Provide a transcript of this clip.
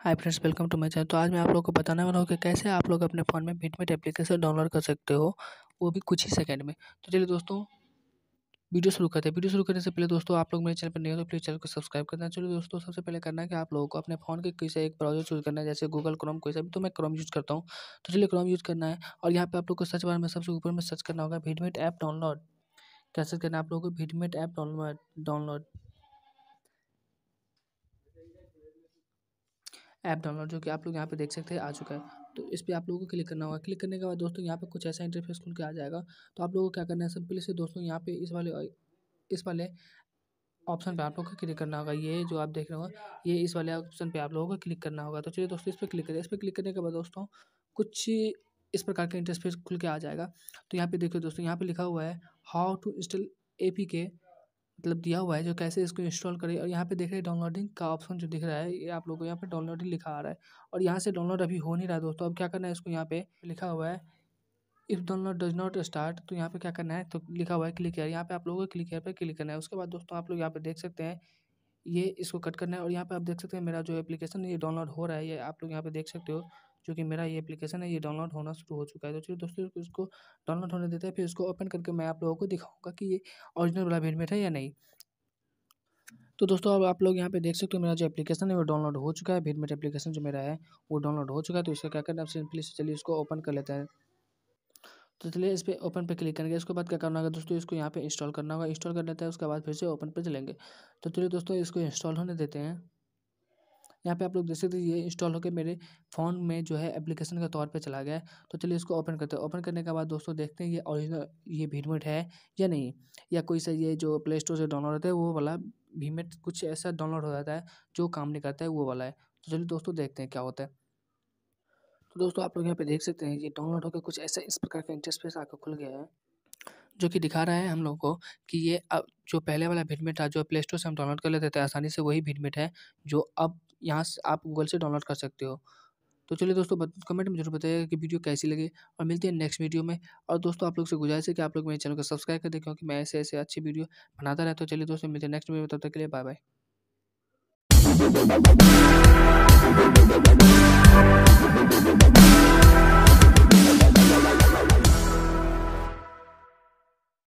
hi friends welcome to my channel तो आज मैं आप लोगों को बताने वाला हूँ कि कैसे आप लोग अपने फ़ोन में बीटमेट एप्लीकेशन डाउनलोड कर सकते हो वो भी कुछ ही सेकंड में तो चलिए दोस्तों वीडियो शुरू करते हैं वीडियो शुरू करने से पहले दोस्तों आप लोग मेरे चैनल पर नहीं हो तो प्लीज़ चैनल को सब्सक्राइब करना चलिए दोस्तों सबसे पहले करना है कि आप लोगों को अपने फ़ोन के किसी एक ब्राउजर चूज़ करना है जैसे गूगल क्रोम कोई सा भी तो मैं क्रोम यूज़ करता हूँ तो चलिए क्रोम यूज़ करना है और यहाँ पर आप लोग को सर्च बार में सबसे ऊपर में सर्च करना होगा भीडमेट ऐप डाउनलोड कैसे करना आप लोगों को भीडमेट app download download app download जो कि आप लोग यहाँ पे देख सकते हैं आ चुका है तो इस पर आप लोगों को क्लिक करना होगा क्लिक करने के बाद दोस्तों यहाँ पे कुछ ऐसा इंटरफेस खुल के आ जाएगा तो आप लोगों को क्या करना है सिंपली से दोस्तों यहाँ पे इस वाले इस वाले ऑप्शन पे आप लोगों को क्लिक करना होगा ये जो आप देख रहे हो ये इस वाले ऑप्शन पर आप लोगों को क्लिक करना होगा तो चलिए दोस्तों इस पर क्लिक करें इस पर क्लिक करने के बाद दोस्तों कुछ इस प्रकार का इंटरफेस खुल के आ जाएगा तो यहाँ पर देखिए दोस्तों यहाँ पर लिखा हुआ है how to install A P K मतलब दिया हुआ है जो कैसे इसको इंस्टॉल करें और यहाँ पे देख रहे हैं डाउनलोडिंग का ऑप्शन जो दिख रहा है ये आप लोगों को यहाँ पे डाउनलोडिंग लिखा आ रहा है और यहाँ से डाउनलोड अभी हो नहीं रहा दोस्तों अब क्या करना है इसको यहाँ पे लिखा हुआ है if download does not start तो यहाँ पे क्या करना है तो लिखा हुआ है क्लिक है यहाँ पे आप लोगों को क्लिक पर क्लिक करना है उसके बाद दोस्तों आप लोग यहाँ पे देख सकते हैं ये इसको कट करना है और यहाँ पे आप देख सकते हैं मेरा जो एप्लीकेशन है ये डाउनलोड हो रहा है ये आप लोग यहाँ पे देख सकते हो जो कि मेरा ये एप्लीकेशन है ये डाउनलोड होना शुरू हो चुका है तो चलिए दोस्तों इसको डाउनलोड होने देते हैं फिर इसको ओपन करके मैं आप लोगों को दिखाऊंगा कि ये ऑरिजिनल वाला वेलमेट है या नहीं तो दोस्तों अब आप लोग यहाँ पे देख सकते हो मेरा जो एप्लीकेशन है वो डाउनलोड हो चुका है भीडमेट एप्लीकेशन जो मेरा है वो डाउनलोड हो चुका है तो इसका क्या करना है सिंपली चलिए इसको ओपन कर लेते हैं तो चलिए इस पर ओपन पे क्लिक करेंगे इसके बाद क्या करना होगा दोस्तों इसको यहाँ पे इंस्टॉल करना होगा इंस्टॉल कर लेते हैं उसके बाद फिर से ओपन पे चलेंगे तो चलिए दोस्तों इसको इंस्टॉल होने देते हैं यहाँ पे आप लोग देख सकते हैं ये इंस्टॉल होकर मेरे फ़ोन में जो है एप्लीकेशन के तौर पे चला गया तो चलिए इसको ओपन करते हैं ओपन करने के बाद दोस्तों देखते हैं ये ओरिजिनल ये भीमेट है या नहीं या कोई सा ये जो प्ले स्टोर से डाउनलोड होता है वो वाला भीमेट कुछ ऐसा डाउनलोड हो जाता है जो काम नहीं करता है वो वाला है तो चलिए दोस्तों देखते हैं क्या होता है तो दोस्तों आप लोग यहाँ पर देख सकते हैं ये डाउनलोड होकर कुछ ऐसा इस प्रकार का इंटरफेस आकर खुल गया है जो कि दिखा रहा है हम लोगों को कि ये अब जो पहले वाला भीडमेट था जो प्ले स्टोर से हम डाउनलोड कर लेते थे आसानी से वही भीडमेट है जो अब यहाँ से आप गूगल से डाउनलोड कर सकते हो तो चलिए दोस्तों कमेंट में जरूर बताइएगा कि वीडियो कैसी लगी और मिलती है नेक्स्ट वीडियो में और दोस्तों आप लोग से गुजारिश है कि आप लोग मेरे चैनल को सब्सक्राइब कर दें क्योंकि मैं ऐसे ऐसे अच्छी वीडियो बनाता रहता हूँ चलिए दोस्तों मिलते हैं नेक्स्ट वीडियो में तब तक के लिए बाय बाय